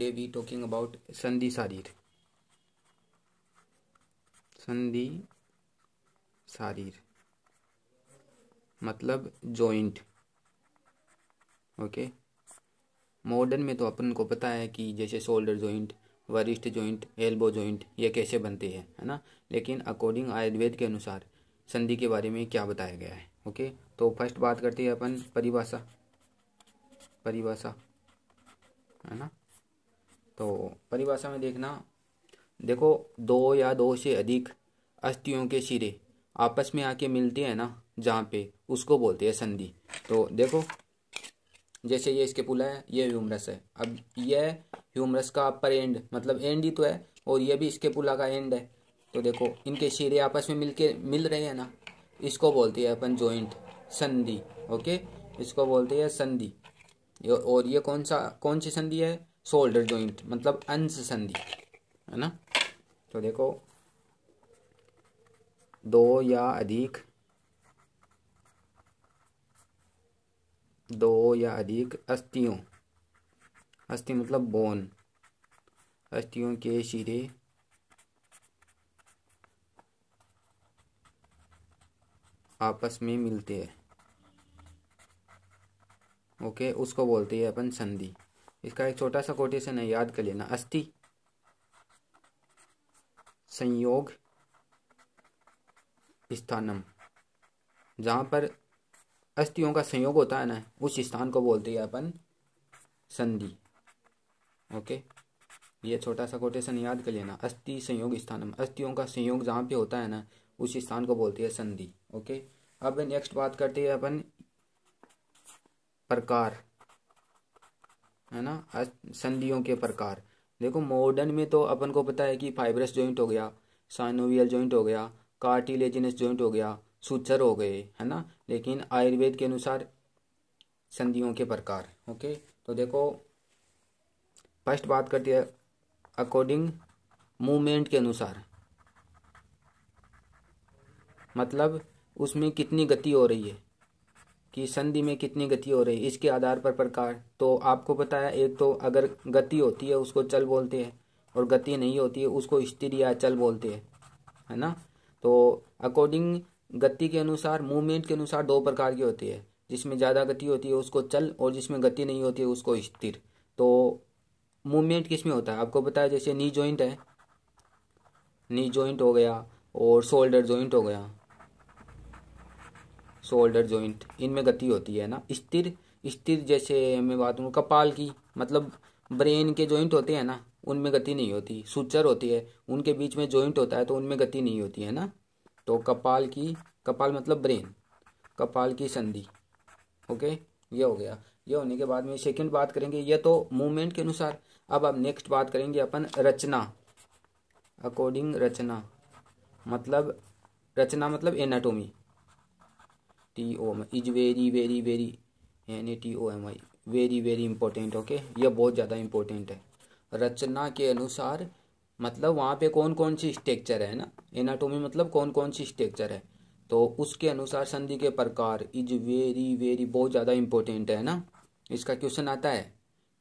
today we talking about संधि शारीर संधि शारीर मतलब जॉइंट ओके मॉडर्न में तो अपन को पता है कि जैसे shoulder joint wrist joint elbow joint ये कैसे बनते हैं है ना लेकिन अकॉर्डिंग आयुर्वेद के अनुसार संधि के बारे में क्या बताया गया है ओके तो फर्स्ट बात करते हैं अपन परिभाषा परिभाषा है ना तो परिभाषा में देखना देखो दो या दो से अधिक अस्थियों के सिरे आपस में आके मिलते हैं ना जहाँ पे उसको बोलते हैं संधि तो देखो जैसे ये इसके पुला है ये ह्यूमरस है अब ये ह्यूमरस का अपर एंड मतलब एंड ही तो है और ये भी इसके पुला का एंड है तो देखो इनके सिरे आपस में मिलके मिल रहे हैं ना इसको बोलते हैं अपन जॉइंट संधि ओके इसको बोलते हैं संधि और ये कौन सा कौन सी संधि है शोल्डर जॉइंट मतलब अंश संधि है ना तो देखो दो या अधिक दो या अधिक अस्थियों अस्थि मतलब बोन अस्थियों के सिरे आपस में मिलते हैं ओके उसको बोलते हैं अपन संधि इसका एक छोटा सा कोटेशन है याद कर लेना अस्थि संयोग स्थानम जहां पर अस्थियों का संयोग होता है ना उस स्थान को बोलते हैं अपन संधि ओके ये छोटा सा कोटेशन याद कर लेना अस्थि संयोग स्थानम अस्थियों का संयोग जहां पे होता है ना उस स्थान को बोलती है संधि ओके अब नेक्स्ट बात करते हैं अपन प्रकार है ना संधियों के प्रकार देखो मॉडर्न में तो अपन को पता है कि फाइब्रस जॉइंट हो गया साइनोवियल जॉइंट हो गया कार्टिलेजिनस जॉइंट हो गया सुचर हो गए है ना लेकिन आयुर्वेद के अनुसार संधियों के प्रकार ओके तो देखो फर्स्ट बात करती है अकॉर्डिंग मूवमेंट के अनुसार मतलब उसमें कितनी गति हो रही है कि संधि में कितनी गति हो रही है इसके आधार पर प्रकार तो आपको बताया एक तो अगर गति होती है उसको चल बोलते हैं और गति नहीं होती है उसको स्थिर या चल बोलते हैं है ना तो अकॉर्डिंग गति के अनुसार मूवमेंट के अनुसार दो प्रकार की होती है जिसमें ज़्यादा गति होती है उसको चल और जिसमें गति नहीं होती है उसको स्थिर तो मूवमेंट किस में होता है आपको पता है जैसे नी जॉइंट है नी जॉइंट हो गया और शोल्डर जॉइंट हो गया शोल्डर जॉइंट इनमें गति होती है ना स्थिर स्थिर जैसे मैं बात करूँ कपाल की मतलब ब्रेन के जॉइंट होते हैं ना उनमें गति नहीं होती सुचर होती है उनके बीच में जॉइंट होता है तो उनमें गति नहीं होती है ना तो कपाल की कपाल मतलब ब्रेन कपाल की संधि ओके ये हो गया ये होने के बाद में सेकंड बात करेंगे ये तो मूवमेंट के अनुसार अब अब नेक्स्ट बात करेंगे अपन रचना अकॉर्डिंग रचना मतलब रचना मतलब anatomy T O M is very very very N A T O M I very very important okay यह बहुत ज़्यादा इंपॉर्टेंट है रचना के अनुसार मतलब वहाँ पे कौन कौन सी स्ट्रक्चर है ना एनाटोमी मतलब कौन कौन सी स्ट्रक्चर है तो उसके अनुसार संधि के प्रकार इज वेरी वेरी बहुत ज़्यादा इंपॉर्टेंट है ना इसका क्वेश्चन आता है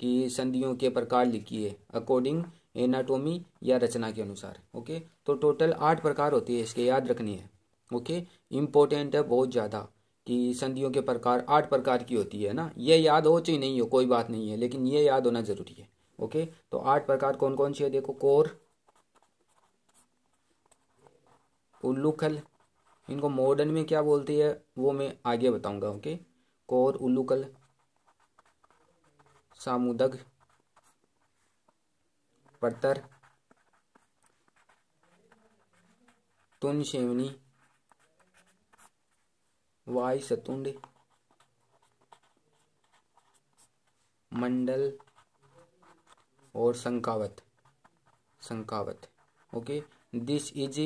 कि संधियों के प्रकार लिखिए अकॉर्डिंग एनाटोमी या रचना के अनुसार ओके तो टोटल आठ प्रकार होती है इसके याद रखनी है ओके इम्पोर्टेंट है बहुत ज़्यादा कि संधियों के प्रकार आठ प्रकार की होती है ना ये याद हो चाहे नहीं हो कोई बात नहीं है लेकिन ये याद होना ज़रूरी है ओके तो आठ प्रकार कौन कौन सी है देखो कोर उल्लूखल इनको मॉडर्न में क्या बोलती है वो मैं आगे बताऊंगा ओके कोर उल्लूकल सामुदग पड़तर तुन शेवनी वाई सतुंड मंडल और संकावत संकावत ओके दिस इज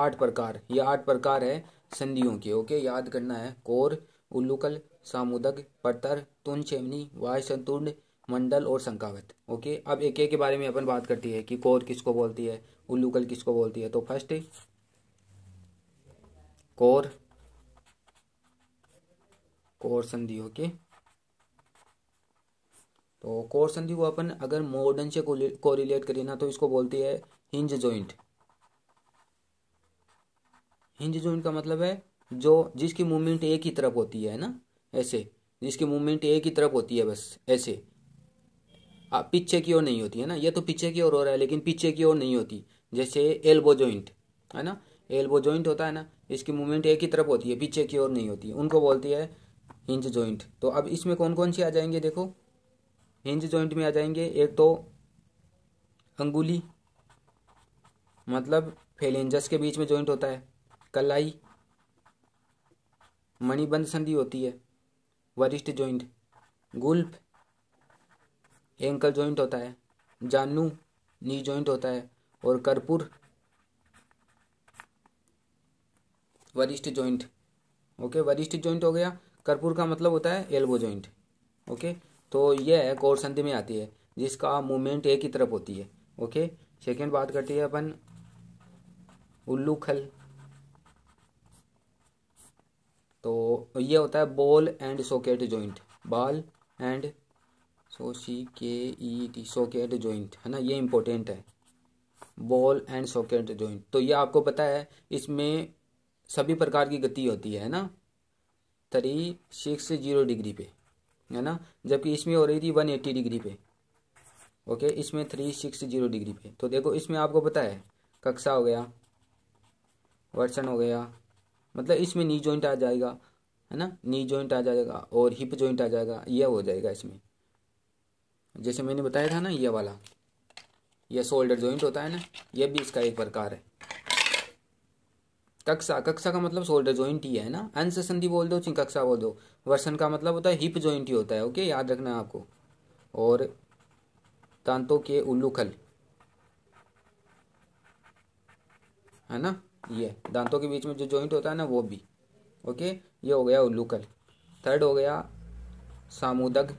आठ प्रकार ये आठ प्रकार है संधियों के ओके याद करना है कोर उल्लुकल सामुदक पतर तुन चेमनी वाय संतुंड मंडल और संकावत ओके अब एक एक के बारे में अपन बात करती है कि कोर किसको बोलती है उल्लुकल किसको बोलती है तो फर्स्ट कोर कोर संधि ओके तो कोर संधि को अपन अगर मॉडर्न से कोरिलेट करिए ना तो इसको बोलती है हिंज जॉइंट हिंज जॉइंट का मतलब है जो जिसकी मूवमेंट एक ही तरफ होती है ना ऐसे जिसकी मूवमेंट एक ही तरफ होती है बस ऐसे आ, पीछे की ओर नहीं होती है ना ये तो पीछे की ओर हो रहा है लेकिन पीछे की ओर नहीं होती जैसे एल्बो जॉइंट है ना एल्बो जॉइंट होता है ना इसकी मूवमेंट एक ही तरफ होती है पीछे की ओर नहीं होती उनको बोलती है हिंज जॉइंट तो अब इसमें कौन कौन सी आ जाएंगे देखो हिंज जॉइंट में आ जाएंगे एक तो अंगुली मतलब फेलेंजस के बीच में जॉइंट होता है कलाई मणिबंध संधि होती है wrist joint Gulf ankle joint होता है जानू नी जॉइंट होता है और कर्पूर वरिष्ठ जॉइंट ओके वरिष्ठ जॉइंट हो गया कर्पूर का मतलब होता है एल्बो ज्वाइंट ओके तो यह कोर संधि में आती है जिसका मूवमेंट एक ही तरफ होती है ओके सेकेंड बात करते हैं अपन उल्लू खल तो ये होता है ball and socket joint ball and so C K E T socket joint है ना ये इंपॉर्टेंट है बॉल एंड सोकेट जॉइंट तो ये आपको पता है इसमें सभी प्रकार की गति होती है ना थ्री सिक्स जीरो डिग्री पे है ना जबकि इसमें हो रही थी वन एट्टी डिग्री पे ओके इसमें थ्री सिक्स जीरो डिग्री पे तो देखो इसमें आपको पता है कक्षा हो गया वर्सन हो गया मतलब इसमें नी जॉइंट आ जाएगा है ना नी जॉइंट आ जाएगा और हिप जॉइंट आ जाएगा यह हो जाएगा इसमें जैसे मैंने बताया था ना यह वाला यह शोल्डर जॉइंट होता है ना यह भी इसका एक प्रकार है कक्षा कक्षा का मतलब शोल्डर ज्वाइंट ही है ना अंश संधि बोल दो चाहे कक्षा बोल दो वर्षन का मतलब होता है हिप ज्वाइंट ही होता है ओके याद रखना है आपको और तांतों के उल्लूखल है ना ये दांतों के बीच में जो ज्वाइंट होता है ना वो भी ओके ये हो गया उल्लूकल थर्ड हो गया सामुदक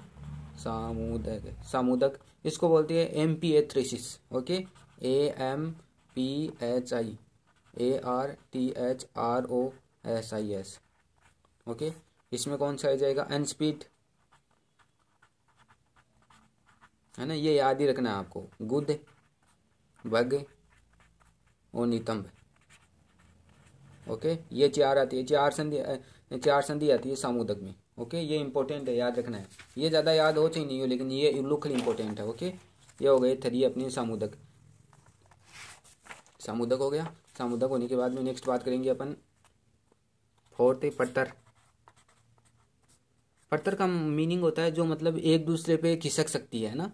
सामुदक सामुदक इसको बोलती है M P A okay A M P H I A R T H R O S I S okay इसमें कौन सा आ जाएगा एन स्पीड है ना ये याद ही रखना है आपको गुद बग और नितंब ओके ये चार आती है चार संधि चार संधि आती है सामुदक में ओके ये इंपॉर्टेंट है याद रखना है ये ज़्यादा याद हो चाहिए नहीं हो लेकिन ये लुखल इंपॉर्टेंट है ओके ये हो गए थ्री अपने सामुदक सामुदक हो गया सामुदायिक होने के बाद में नेक्स्ट बात करेंगे अपन फोर्थ है पत्थर पत्थर का मीनिंग होता है जो मतलब एक दूसरे पे खिसक सकती है ना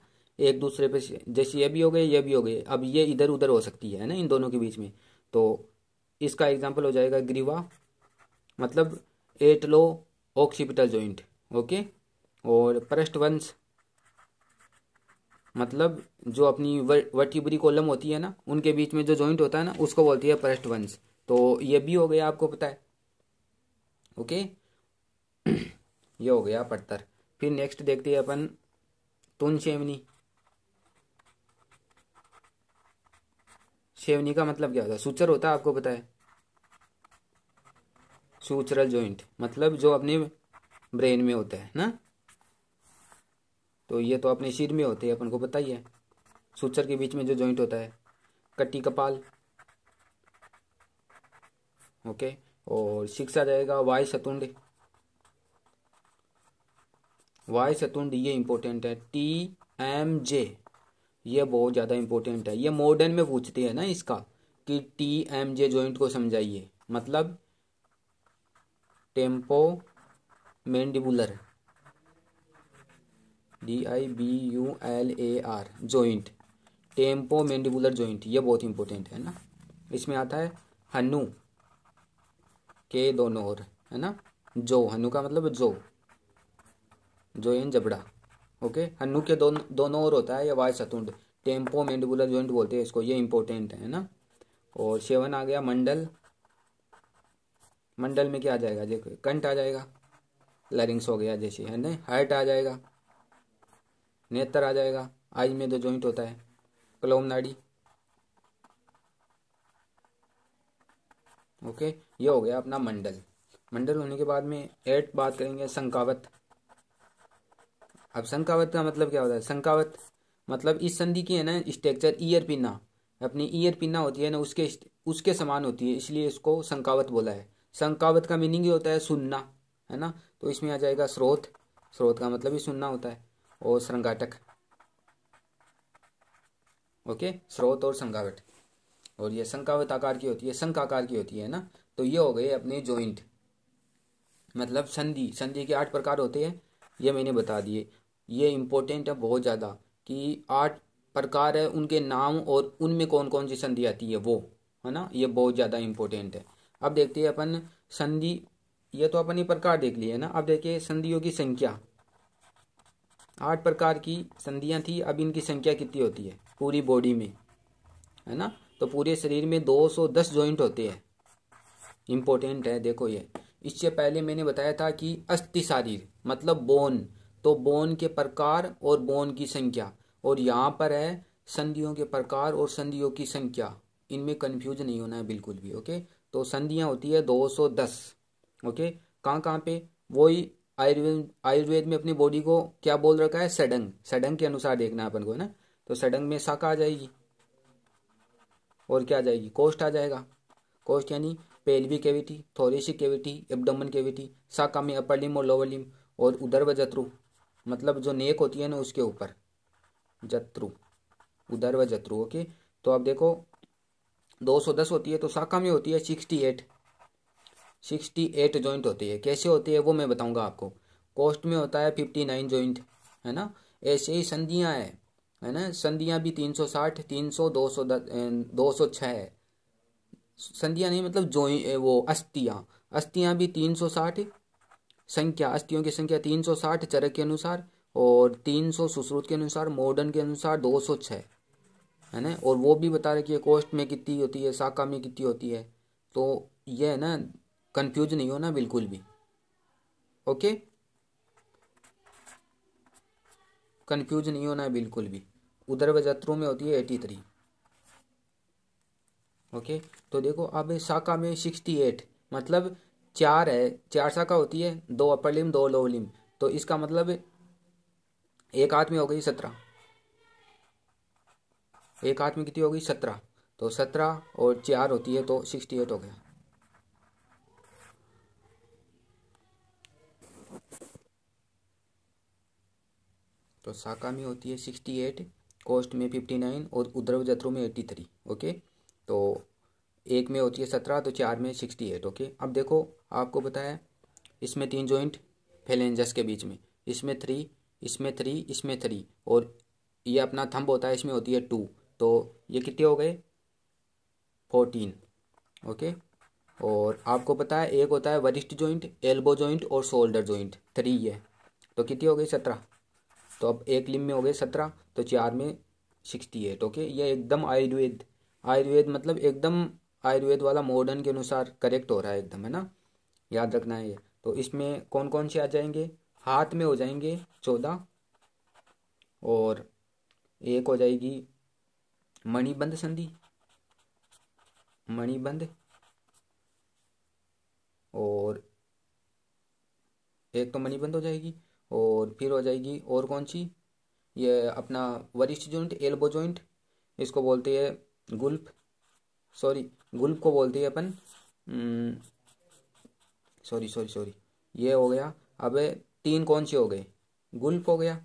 एक दूसरे पे जैसे ये भी हो गए ये भी हो गए अब ये इधर उधर हो सकती है ना इन दोनों के बीच में तो इसका एग्जाम्पल हो जाएगा ग्रीवा मतलब एटलो ऑक्सीपिटल जॉइंट ओके और परस्ट वंश मतलब जो अपनी वटीबरी कॉलम होती है ना उनके बीच में जो जॉइंट होता है ना उसको बोलती है परस्ट वंश तो ये भी हो गया आपको पता है ओके ये हो गया पटतर फिर नेक्स्ट देखते हैं अपन तुन शेवनी शेवनी का मतलब क्या होता है सूचर होता है आपको पता है सूचरल जॉइंट मतलब जो अपने ब्रेन में होता है ना तो ये तो अपने सिर में होते हैं अपन को पता ही है सूचर के बीच में जो जॉइंट होता है कट्टी कपाल ओके और सिक्स आ जाएगा वाय शतुंड वाय शतुंड ये इंपॉर्टेंट है टी एम जे ये बहुत ज़्यादा इंपॉर्टेंट है ये मॉडर्न में पूछते हैं ना इसका कि टी एम जे ज्वाइंट को समझाइए मतलब temporomandibular D I B U L A R joint temporomandibular joint ये बहुत इंपॉर्टेंट है ना इसमें आता है हनु के दोनों और है ना जो हनु का मतलब जो जो इन जबड़ा ओके हनु के दोन, दोनों ओर होता है या वाय सतुंड टेम्पो मैंडिबुलर जॉइंट बोलते हैं इसको ये इंपॉर्टेंट है ना और सेवन आ गया मंडल मंडल में क्या आ जाएगा देखो कंट आ जाएगा लरिंग्स हो गया जैसे है ना हार्ट आ जाएगा नेत्र आ जाएगा आई में दो तो जॉइंट होता है कलोम नाड़ी ओके ये हो गया अपना मंडल मंडल होने के बाद में एट बात करेंगे संकावत अब संकावत का मतलब क्या होता है संकावत मतलब इस संधि की है ना स्ट्रक्चर ईयर पिना अपनी ईयर पिना होती है ना उसके उसके समान होती है इसलिए इसको संकावत बोला है संकावत का मीनिंग ही होता है सुनना है ना तो इसमें आ जाएगा स्रोत स्रोत का मतलब ही सुनना होता है और संगाटक ओके स्रोत और संगावट और ये संकावत आकार की होती है आकार की होती है ना तो ये हो गए अपने जॉइंट मतलब संधि संधि के आठ प्रकार होते हैं ये मैंने बता दिए ये इम्पोर्टेंट है बहुत ज़्यादा कि आठ प्रकार है उनके नाम और उनमें कौन कौन सी संधि आती है वो है ना ये बहुत ज़्यादा इम्पोर्टेंट है अब देखते हैं अपन संधि ये तो अपन ये प्रकार देख लिए ना अब देखिए संधियों की संख्या आठ प्रकार की संधियां थी अब इनकी संख्या कितनी होती है पूरी बॉडी में है ना तो पूरे शरीर में 210 जॉइंट होते हैं इम्पोर्टेंट है देखो ये इससे पहले मैंने बताया था कि अस्थि शारीर मतलब बोन तो बोन के प्रकार और बोन की संख्या और यहाँ पर है संधियों के प्रकार और संधियों की संख्या इनमें कंफ्यूज नहीं होना है बिल्कुल भी ओके तो संधियाँ होती है 210 ओके कहाँ कहाँ पे वही आयुर्वेद आयुर्वेद में अपनी बॉडी को क्या बोल रखा है सडंग सडंग के अनुसार देखना है अपन को है ना तो सडंग में शक आ जाएगी और क्या आ जाएगी कोष्ट आ जाएगा कोष्ट यानी pelvic cavity thoracic cavity abdomen cavity शाखा में अपर लिम और लोअर लिम और उधर व जत्रु मतलब जो नेक होती है ना उसके ऊपर जत्रु उधर व जत्रु ओके तो आप देखो 210 होती है तो शाखा में होती है 68 सिक्सटी एट जॉइंट होती है कैसे होती है वो मैं बताऊंगा आपको कोस्ट में होता है फिफ्टी नाइन जॉइंट है ना ऐसे ही संधियाँ है है ना संधियाँ भी तीन सौ साठ तीन सौ दो सौ दो सौ छः है संधियाँ नहीं मतलब जो वो अस्थियाँ अस्थियाँ भी तीन सौ साठ संख्या अस्थियों की संख्या तीन सौ साठ चरक के अनुसार और तीन सौ सुश्रुत के अनुसार मॉडर्न के अनुसार दो सौ छः है ना और वो भी बता रखी है कोस्ट में कितनी होती है शाखा में कितनी होती है तो ये है ना कंफ्यूज नहीं होना बिल्कुल भी ओके कंफ्यूज नहीं होना बिल्कुल भी उधर वजत्रों में होती है एटी थ्री ओके तो देखो अब शाखा में सिक्सटी एट मतलब चार है चार शाखा होती है दो अपर लिम दो लोअर लिम तो इसका मतलब एक हाथ में हो गई सत्रह एक हाथ में कितनी गई सत्रह तो सत्रह और चार होती है तो सिक्सटी एट हो गया तो शाखा में होती है सिक्सटी एट कोस्ट में फिफ्टी नाइन और उद्रव जत्रों में एट्टी थ्री ओके तो एक में होती है सत्रह तो चार में सिक्सटी एट ओके अब देखो आपको बताया इसमें तीन जॉइंट फेलेंजस के बीच में इसमें थ्री इसमें थ्री इसमें थ्री और ये अपना थंब होता है इसमें होती है टू तो ये कितने हो गए फोर्टीन ओके और आपको पता है एक होता है वरिष्ठ जॉइंट एल्बो जॉइंट और शोल्डर जॉइंट थ्री ये तो कितनी हो गई सत्रह तो अब एक लिम में हो गए सत्रह तो चार में सिक्सटी एट ओके ये एकदम आयुर्वेद आयुर्वेद मतलब एकदम आयुर्वेद वाला मॉडर्न के अनुसार करेक्ट हो रहा है एकदम है ना याद रखना है ये तो इसमें कौन कौन से आ जाएंगे हाथ में हो जाएंगे चौदह और एक हो जाएगी मणिबंध संधि मणिबंध और एक तो मणिबंध हो जाएगी और फिर हो जाएगी और कौन सी ये अपना वरिष्ठ जॉइंट एल्बो जॉइंट इसको बोलते हैं गुल्फ सॉरी गुल्फ को बोलते हैं अपन सॉरी सॉरी सॉरी ये हो गया अब तीन कौन से हो गए गुल्फ हो गया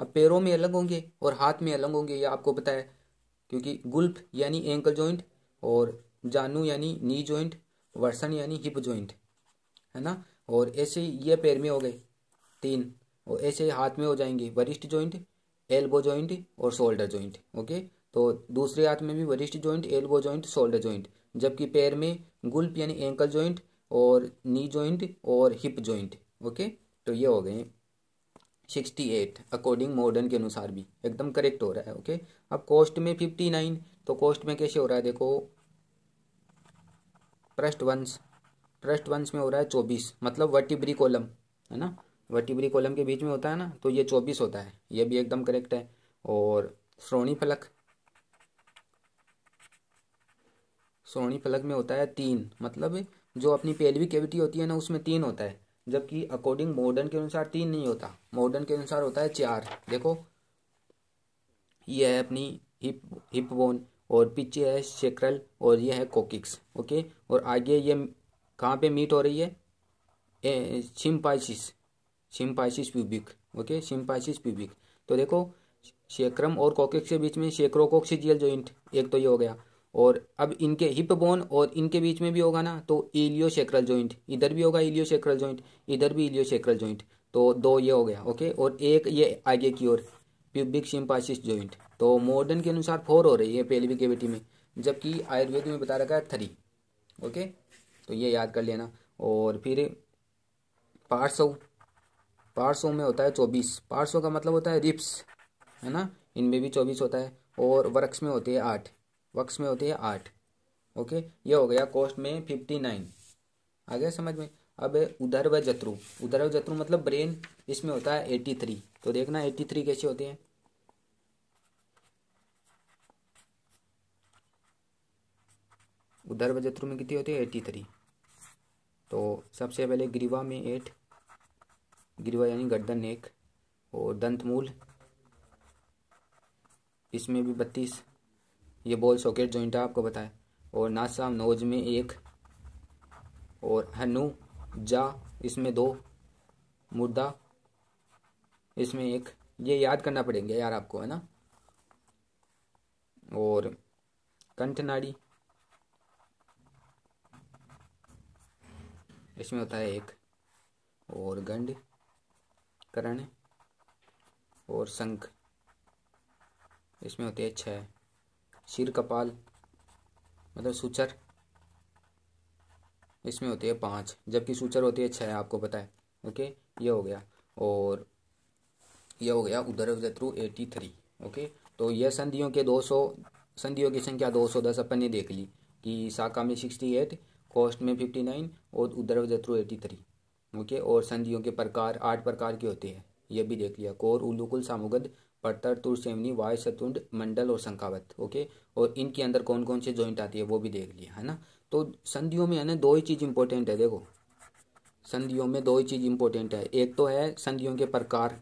अब पैरों में अलग होंगे और हाथ में अलग होंगे ये आपको पता है क्योंकि गुल्फ यानी एंकल जॉइंट और जानू यानी नी जॉइंट वर्सन यानी हिप जॉइंट है ना और ऐसे ये पैर में हो गए तीन और ऐसे हाथ में हो जाएंगे वरिष्ठ जॉइंट एल्बो जॉइंट और शोल्डर जॉइंट ओके तो दूसरे हाथ में भी wrist joint elbow joint shoulder joint जबकि पैर में गुल्प यानी एंकल जॉइंट और नी जॉइंट और हिप जॉइंट ओके तो ये हो गए सिक्सटी एट अकॉर्डिंग मॉडर्न के अनुसार भी एकदम करेक्ट हो रहा है ओके अब कॉस्ट में फिफ्टी नाइन तो कॉस्ट में कैसे हो रहा है देखो ट्रस्ट वंश ट्रस्ट वंश में हो रहा है चौबीस मतलब वर्टिब्री कॉलम है ना वर्टिब्री कॉलम के बीच में होता है ना तो ये चौबीस होता है ये भी एकदम करेक्ट है और श्रोणी फलक श्रोणी फलक में होता है तीन मतलब जो अपनी पेलवी कैविटी होती है ना उसमें तीन होता है जबकि अकॉर्डिंग मॉडर्न के अनुसार तीन नहीं होता मॉडर्न के अनुसार होता है चार देखो ये है अपनी हिप हिप बोन और पीछे है शेक्रल और ये है कोकिक्स ओके और आगे ये कहाँ पे मीट हो रही है symphysis symphysis pubic okay symphysis pubic तो देखो शेक्रम और कॉकेक्स के बीच में शेक्रोकोक्सीजियल जॉइंट एक तो ये हो गया और अब इनके हिप बोन और इनके बीच में भी होगा ना तो इलियो शेक्रल जॉइंट इधर भी होगा इलियो शेक्रल जॉइंट इधर भी इलियो शेक्रल जॉइंट तो दो ये हो गया ओके और एक ये आगे की ओर प्यूबिक सिम्पाइसिस जॉइंट तो मॉडर्न के अनुसार फोर हो रही है पेल्विक केविटी में जबकि आयुर्वेद में बता रखा है थ्री ओके तो ये याद कर लेना और फिर पार्ट्स ऑफ पार्सों में होता है चौबीस पार्सों का मतलब होता है रिप्स है ना इनमें भी चौबीस होता है और वर्क्स में होते हैं आठ वर्क्स में होते हैं आठ ओके ये हो गया कॉस्ट में फिफ्टी नाइन आ गया समझ में अब उधर व जत्रु उधर व जत्रु मतलब ब्रेन इसमें होता है एट्टी थ्री तो देखना एट्टी थ्री कैसे होते हैं उधर व जत्रु में कितनी होती है एट्टी थ्री तो सबसे पहले ग्रीवा में एट गिरवा यानी गर्दन एक और दंतमूल इसमें भी बत्तीस ये बॉल सॉकेट जॉइंट आपको बताया और नासा नोज में एक और हनु जा इसमें दो मुर्दा इसमें एक ये याद करना पड़ेंगे यार आपको है ना और कंठनाड़ी इसमें होता है एक और गंड करण और शंख इसमें होते हैं छः शीर कपाल मतलब सूचर इसमें होती है पाँच जबकि सूचर होती है छः आपको पता है ओके ये हो गया और यह हो गया उधर जत्रु एटी थ्री ओके तो यह संधियों के दो सौ संधियों की संख्या दो सौ दस अपन ने देख ली कि शाखा में सिक्सटी एट कोस्ट में फिफ्टी नाइन और उधर जत्रु एटी थ्री ओके और संधियों के प्रकार आठ प्रकार के होते हैं ये भी देख लिया कोर उलुकुल सामुगद पड़तर तुरसेवनी वाय शतुंड मंडल और संकावत ओके और इनके अंदर कौन कौन से जॉइंट आती है वो भी देख लिया है ना तो संधियों में है ना दो ही चीज़ इंपॉर्टेंट है देखो संधियों में दो ही चीज़ इंपॉर्टेंट है एक तो है संधियों के प्रकार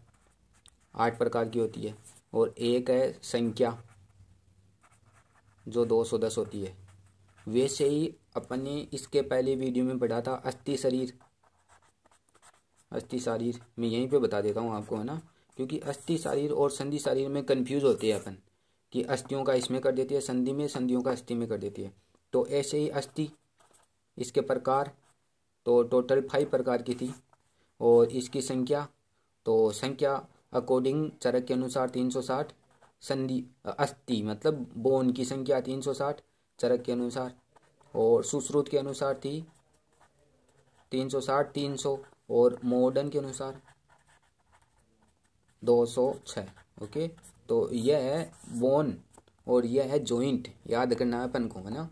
आठ प्रकार की होती है और एक है संख्या जो दो सौ दस होती है वैसे ही अपने इसके पहले वीडियो में पढ़ा था अस्थि शरीर अस्थि शारीर मैं यहीं पे बता देता हूँ आपको है ना क्योंकि अस्थि शारीर और संधि शारीर में कन्फ्यूज़ होते हैं अपन कि अस्थियों का इसमें कर देती है संधि में संधियों का अस्थि में कर देती है तो ऐसे ही अस्थि इसके प्रकार तो टोटल फाइव प्रकार की थी और इसकी संख्या तो संख्या अकॉर्डिंग चरक के अनुसार तीन सौ साठ संधि अस्थि मतलब बोन की संख्या तीन सौ साठ चरक के अनुसार और सुश्रुत के अनुसार थी तीन सौ साठ तीन सौ और मॉडर्न के अनुसार 206 ओके तो यह है बोन और यह है जॉइंट याद करना है अपन को है ना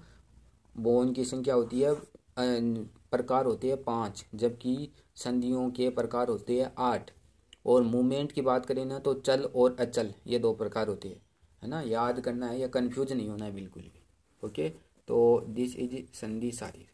बोन की संख्या होती है प्रकार होते हैं पाँच जबकि संधियों के प्रकार होते हैं आठ और मूवमेंट की बात करें ना तो चल और अचल ये दो प्रकार होते हैं है ना याद करना है या कन्फ्यूज नहीं होना है बिल्कुल भी ओके तो दिस इज संधि सारी